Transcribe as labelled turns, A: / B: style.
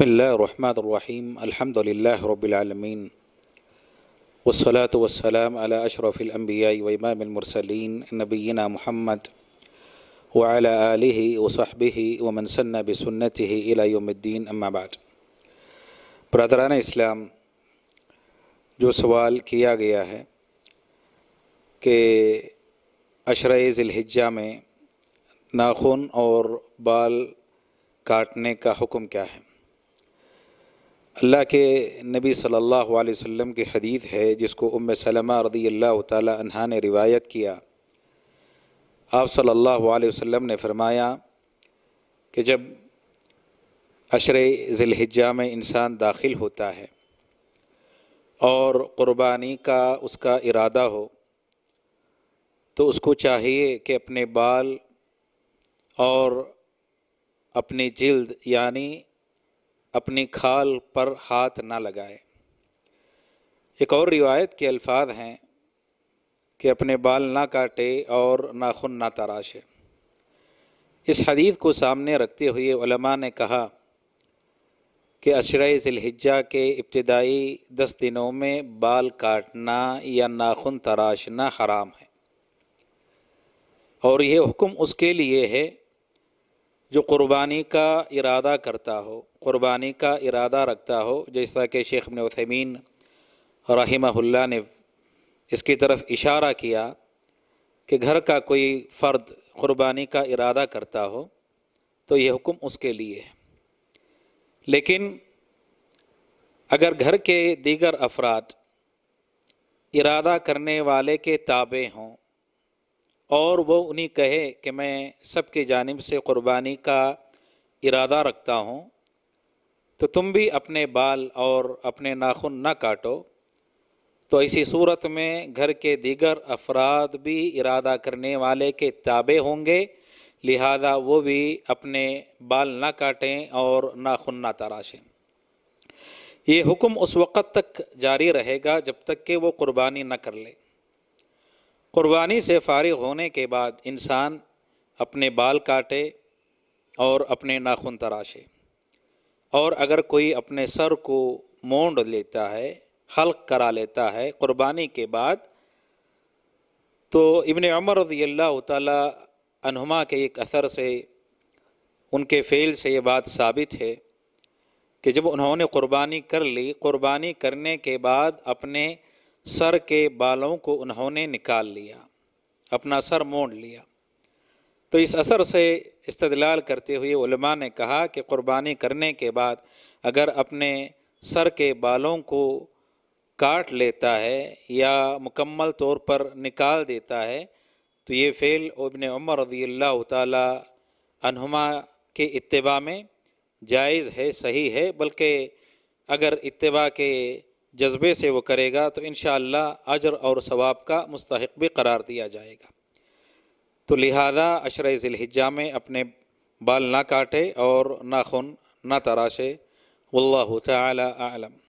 A: बसमीम अल्हम्दुलिल्लाह वसलात वसलाम अला अशरफ़िल अम्बिया वमामसलिन नबीना महमद वाला आलि वसहबी वमनसन्ना बसन्नत इलायोमद्दीन अम्माबाद बरदरान इस्लाम जो सवाल किया गया है कि अशर ज़िलहिज्जा में नाखून और बाल काटने का हुक्म क्या है अल्लाह के नबी सल्लल्लाहु अलैहि वसल्लम की हदीत है जिसको उम सलमा रदी अल्लाह तह ने रिवायत किया आप सल्लल्लाहु अलैहि वसल्लम ने फ़रमाया कि जब अशर ज़िलहिज्जा में इंसान दाखिल होता है और क़ुरबानी का उसका इरादा हो तो उसको चाहिए कि अपने बाल और अपनी जल्द यानी अपनी खाल पर हाथ ना लगाए एक और रिवायत के अल्फाज हैं कि अपने बाल ना काटे और नाखुन ना तराशे इस हदीत को सामने रखते हुए उलमा ने कहा कि अशर जिलहिजा के इब्तदाई दस दिनों में बाल काटना या नाखुन तराशना हराम है और यह हुक्म उसके लिए है जो क़ुरबानी का इरादा करता हो क़ुरबानी का इरादा रखता हो जैसा कि शेख ने वसमीन रहीमहुल्ला ने इसकी तरफ इशारा किया कि घर का कोई फ़र्द क़ुरबानी का इरादा करता हो तो यह हुक्म उसके लिए है लेकिन अगर घर के दीगर अफराद इरादा करने वाले के ताबे हों और वो उन्हीं कहे कि मैं सबके जानब से क़ुरबानी का इरादा रखता हूँ तो तुम भी अपने बाल और अपने नाखून न काटो तो इसी सूरत में घर के दीगर अफराद भी इरादा करने वाले के ताबे होंगे लिहाजा वो भी अपने बाल ना काटें और नाखून ना तराशें ये हुक्म उस वक़्त तक जारी रहेगा जब तक कि वो कुर्बानी न कर ले क़ुरबानी से फारिग होने के बाद इंसान अपने बाल काटे और अपने नाखून तराशे और अगर कोई अपने सर को मोंड लेता है हल्क करा लेता है क़ुरबानी के बाद तो इबन अमर रजी अल्लाह तहुमा के एक असर से उनके फ़ेल से ये बात साबित है कि जब उन्होंने क़ुरबानी कर ली क़ुरबानी करने के बाद अपने सर के बालों को उन्होंने निकाल लिया अपना सर मोड़ लिया तो इस असर से इस्तदलाल करते हुए उलमा ने कहा कि कुर्बानी करने के बाद अगर अपने सर के बालों को काट लेता है या मुकम्मल तौर पर निकाल देता है तो ये फ़ेल इबन उमर रदी अल्लाह तुमा के इतबा में जायज़ है सही है बल्कि अगर इतबा के जज्बे से वो करेगा तो इन अजर और सवाब का मुस्तक भी करार दिया जाएगा तो लिहाजा अशर ज़िलहिजा में अपने बाल ना काटे और ख़ुन ना तराशे वल्ला आलम